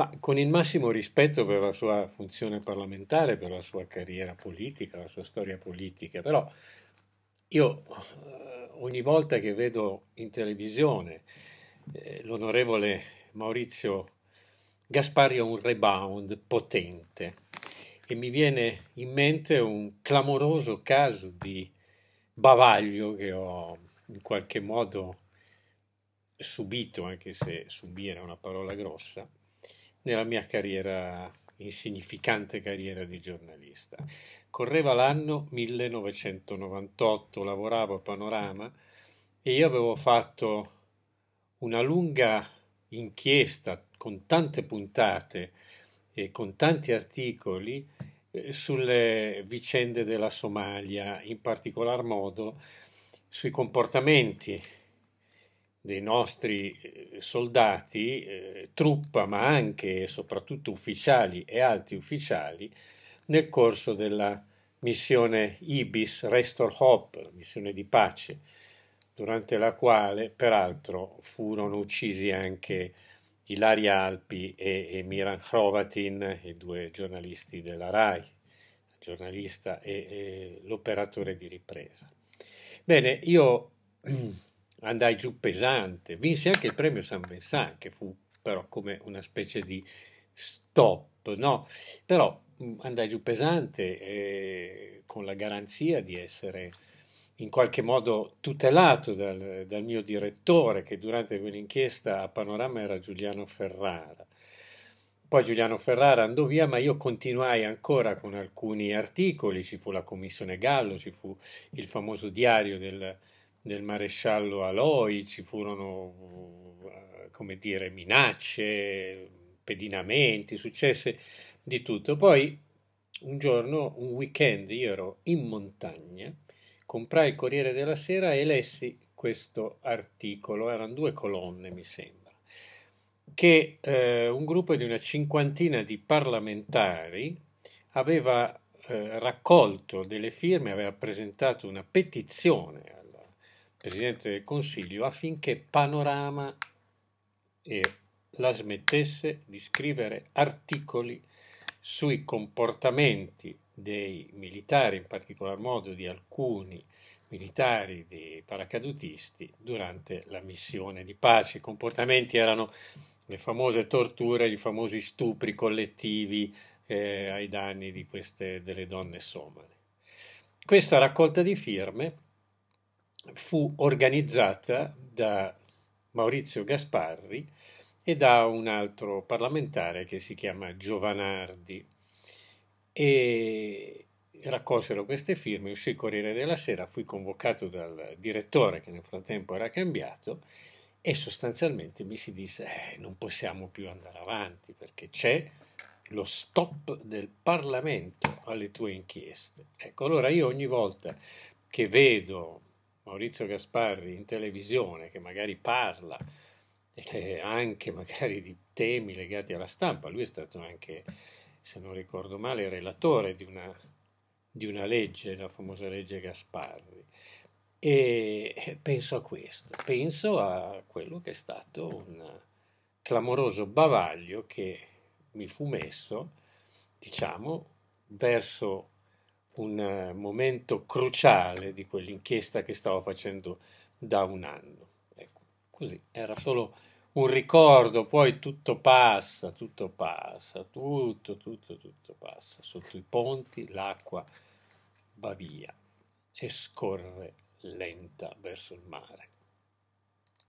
Ma con il massimo rispetto per la sua funzione parlamentare, per la sua carriera politica, la sua storia politica, però io eh, ogni volta che vedo in televisione eh, l'onorevole Maurizio Gasparri ha un rebound potente e mi viene in mente un clamoroso caso di bavaglio che ho in qualche modo subito, anche se subire è una parola grossa, nella mia carriera, insignificante carriera di giornalista. Correva l'anno 1998, lavoravo a Panorama e io avevo fatto una lunga inchiesta con tante puntate e con tanti articoli eh, sulle vicende della Somalia, in particolar modo sui comportamenti dei nostri eh, soldati, eh, truppa, ma anche e soprattutto ufficiali e alti ufficiali, nel corso della missione IBIS Restore Hope, la missione di pace, durante la quale peraltro furono uccisi anche Ilaria Alpi e, e Miran Hrovatin, i due giornalisti della RAI, il giornalista e, e l'operatore di ripresa. Bene, io andai giù pesante, vinsi anche il premio San Vincent, che fu però come una specie di stop, no? Però mm, andai giù pesante eh, con la garanzia di essere in qualche modo tutelato dal, dal mio direttore che durante quell'inchiesta a Panorama era Giuliano Ferrara. Poi Giuliano Ferrara andò via, ma io continuai ancora con alcuni articoli, ci fu la commissione Gallo, ci fu il famoso diario del, del maresciallo Aloi, ci furono, eh, come dire, minacce, pedinamenti, successe di tutto. Poi un giorno, un weekend, io ero in montagna, comprai il Corriere della Sera e lessi questo articolo, erano due colonne mi sembra, che eh, un gruppo di una cinquantina di parlamentari aveva eh, raccolto delle firme, aveva presentato una petizione Presidente del Consiglio, affinché Panorama eh, la smettesse di scrivere articoli sui comportamenti dei militari, in particolar modo di alcuni militari, dei paracadutisti, durante la missione di pace. I comportamenti erano le famose torture, i famosi stupri collettivi eh, ai danni queste, delle donne somale. Questa raccolta di firme fu organizzata da Maurizio Gasparri e da un altro parlamentare che si chiama Giovanardi e raccolsero queste firme, uscì il Corriere della Sera, fui convocato dal direttore che nel frattempo era cambiato e sostanzialmente mi si disse eh, non possiamo più andare avanti perché c'è lo stop del Parlamento alle tue inchieste. Ecco, allora io ogni volta che vedo Maurizio Gasparri in televisione, che magari parla anche magari di temi legati alla stampa, lui è stato anche, se non ricordo male, relatore di una, di una legge, la famosa legge Gasparri. E penso a questo, penso a quello che è stato un clamoroso bavaglio che mi fu messo, diciamo, verso un eh, momento cruciale di quell'inchiesta che stavo facendo da un anno. Ecco, così, era solo un ricordo, poi tutto passa, tutto passa, tutto, tutto, tutto passa. Sotto i ponti l'acqua va via e scorre lenta verso il mare.